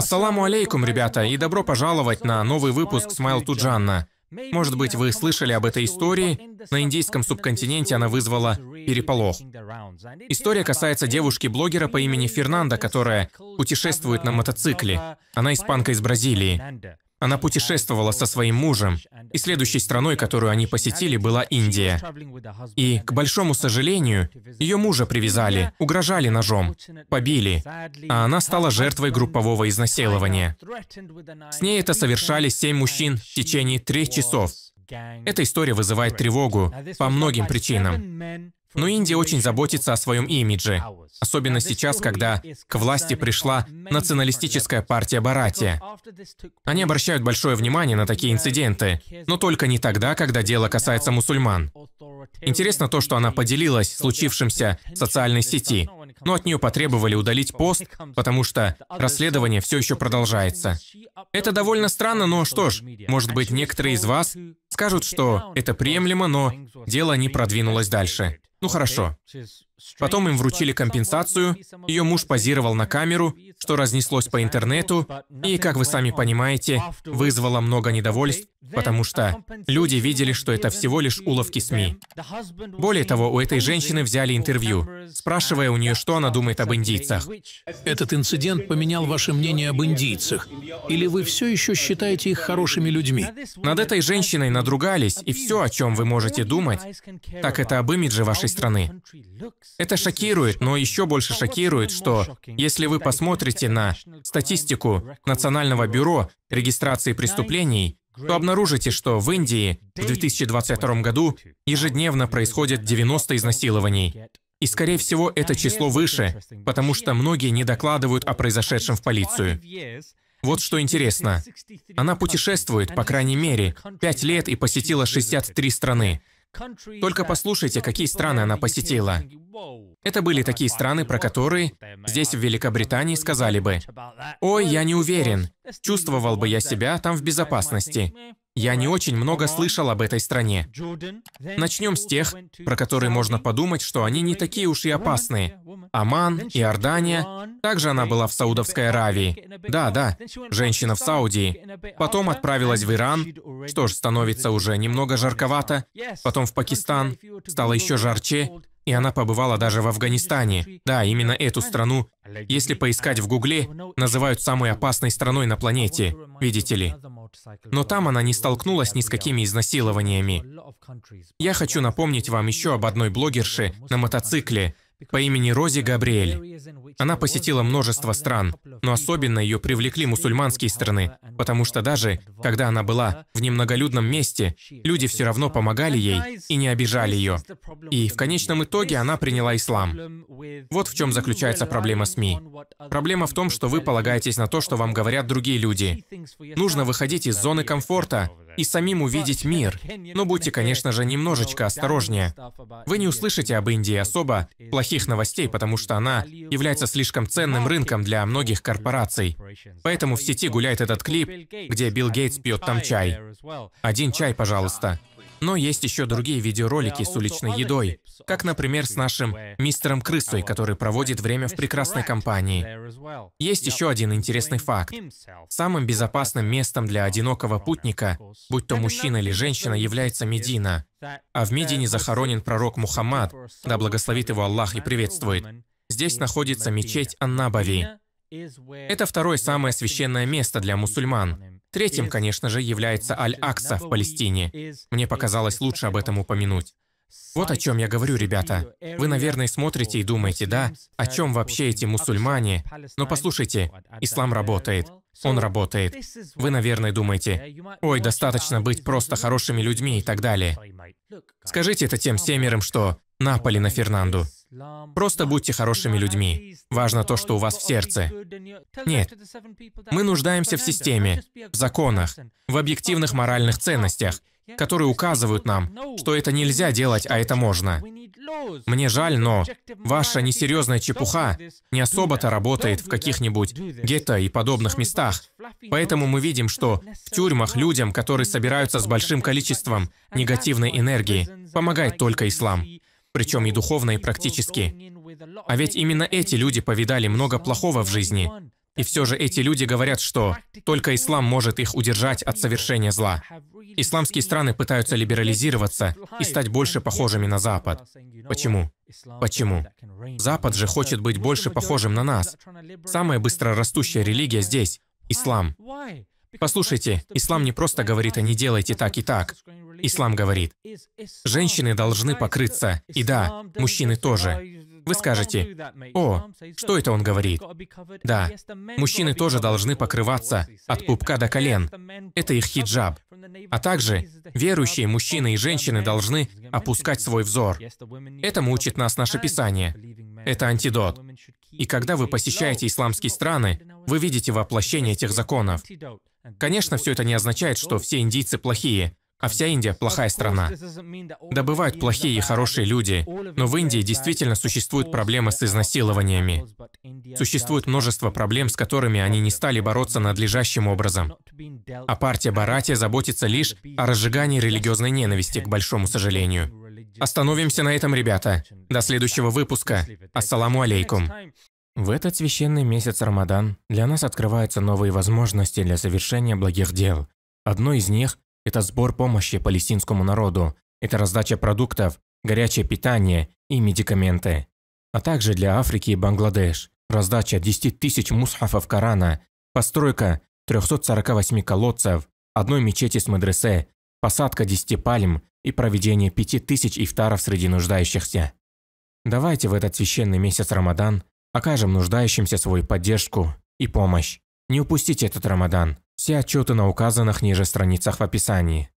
Ассаламу алейкум, ребята, и добро пожаловать на новый выпуск «Смайл Туджанна». Может быть, вы слышали об этой истории? На индийском субконтиненте она вызвала переполох. История касается девушки-блогера по имени Фернанда, которая путешествует на мотоцикле. Она испанка из Бразилии. Она путешествовала со своим мужем, и следующей страной, которую они посетили, была Индия. И, к большому сожалению, ее мужа привязали, угрожали ножом, побили, а она стала жертвой группового изнасилования. С ней это совершали семь мужчин в течение трех часов. Эта история вызывает тревогу по многим причинам. Но Индия очень заботится о своем имидже, особенно сейчас, когда к власти пришла националистическая партия Барати. Они обращают большое внимание на такие инциденты, но только не тогда, когда дело касается мусульман. Интересно то, что она поделилась случившимся в социальной сети, но от нее потребовали удалить пост, потому что расследование все еще продолжается. Это довольно странно, но что ж, может быть, некоторые из вас скажут, что это приемлемо, но дело не продвинулось дальше. Ну хорошо. Потом им вручили компенсацию, ее муж позировал на камеру, что разнеслось по интернету, и, как вы сами понимаете, вызвало много недовольств, потому что люди видели, что это всего лишь уловки СМИ. Более того, у этой женщины взяли интервью, спрашивая у нее, что она думает об индийцах. Этот инцидент поменял ваше мнение об индийцах. Или вы все еще считаете их хорошими людьми? Над этой женщиной надругались, и все, о чем вы можете думать, так это об имидже вашей страны. Это шокирует, но еще больше шокирует, что если вы посмотрите на статистику Национального бюро регистрации преступлений, то обнаружите, что в Индии в 2022 году ежедневно происходит 90 изнасилований. И, скорее всего, это число выше, потому что многие не докладывают о произошедшем в полицию. Вот что интересно. Она путешествует, по крайней мере, пять лет и посетила 63 страны. Только послушайте, какие страны она посетила. Это были такие страны, про которые здесь, в Великобритании, сказали бы, «Ой, я не уверен, чувствовал бы я себя там в безопасности». Я не очень много слышал об этой стране. Начнем с тех, про которые можно подумать, что они не такие уж и опасные. Оман, Иордания. Также она была в Саудовской Аравии. Да, да, женщина в Саудии. Потом отправилась в Иран. Что ж, становится уже немного жарковато. Потом в Пакистан. Стало еще жарче. И она побывала даже в Афганистане. Да, именно эту страну, если поискать в Гугле, называют самой опасной страной на планете, видите ли. Но там она не столкнулась ни с какими изнасилованиями. Я хочу напомнить вам еще об одной блогерше на мотоцикле по имени Рози Габриэль. Она посетила множество стран, но особенно ее привлекли мусульманские страны, потому что даже когда она была в немноголюдном месте, люди все равно помогали ей и не обижали ее. И в конечном итоге она приняла ислам. Вот в чем заключается проблема СМИ. Проблема в том, что вы полагаетесь на то, что вам говорят другие люди. Нужно выходить из зоны комфорта и самим увидеть мир. Но будьте, конечно же, немножечко осторожнее. Вы не услышите об Индии особо плохих новостей, потому что она является слишком ценным рынком для многих корпораций. Поэтому в сети гуляет этот клип, где Билл Гейтс пьет там чай. Один чай, пожалуйста. Но есть еще другие видеоролики с уличной едой, как, например, с нашим мистером Крысой, который проводит время в прекрасной компании. Есть еще один интересный факт. Самым безопасным местом для одинокого путника, будь то мужчина или женщина, является Медина. А в Медине захоронен пророк Мухаммад, да благословит его Аллах и приветствует. Здесь находится мечеть Аннабави. Это второе самое священное место для мусульман. Третьим, конечно же, является Аль-Акса в Палестине. Мне показалось лучше об этом упомянуть. Вот о чем я говорю, ребята. Вы, наверное, смотрите и думаете, да, о чем вообще эти мусульмане? Но послушайте, ислам работает. Он работает. Вы, наверное, думаете, ой, достаточно быть просто хорошими людьми и так далее. Скажите это тем семерым, что Наполи на Фернанду. Просто будьте хорошими людьми. Важно то, что у вас в сердце. Нет. Мы нуждаемся в системе, в законах, в объективных моральных ценностях, которые указывают нам, что это нельзя делать, а это можно. Мне жаль, но ваша несерьезная чепуха не особо-то работает в каких-нибудь гетто и подобных местах. Поэтому мы видим, что в тюрьмах людям, которые собираются с большим количеством негативной энергии, помогает только ислам причем и духовно, и практически. А ведь именно эти люди повидали много плохого в жизни. И все же эти люди говорят, что только ислам может их удержать от совершения зла. Исламские страны пытаются либерализироваться и стать больше похожими на Запад. Почему? Почему? Запад же хочет быть больше похожим на нас. Самая быстрорастущая религия здесь – ислам. Послушайте, ислам не просто говорит, а не делайте так и так. Ислам говорит, женщины должны покрыться, и да, мужчины тоже. Вы скажете, о, что это он говорит? Да, мужчины тоже должны покрываться от пупка до колен. Это их хиджаб. А также верующие мужчины и женщины должны опускать свой взор. Этому учит нас наше Писание. Это антидот. И когда вы посещаете исламские страны, вы видите воплощение этих законов. Конечно, все это не означает, что все индийцы плохие. А вся Индия – плохая страна. Добывают плохие и хорошие люди, но в Индии действительно существуют проблемы с изнасилованиями. Существует множество проблем, с которыми они не стали бороться надлежащим образом. А партия Баратия заботится лишь о разжигании религиозной ненависти, к большому сожалению. Остановимся на этом, ребята. До следующего выпуска. Ассаламу алейкум. В этот священный месяц Рамадан для нас открываются новые возможности для совершения благих дел. Одно из них это сбор помощи палестинскому народу, это раздача продуктов, горячее питание и медикаменты. А также для Африки и Бангладеш раздача 10 тысяч мусхафов Корана, постройка 348 колодцев, одной мечети с медресе, посадка 10 пальм и проведение 5 тысяч ифтаров среди нуждающихся. Давайте в этот священный месяц Рамадан окажем нуждающимся свою поддержку и помощь. Не упустите этот Рамадан. Все отчеты на указанных ниже страницах в описании.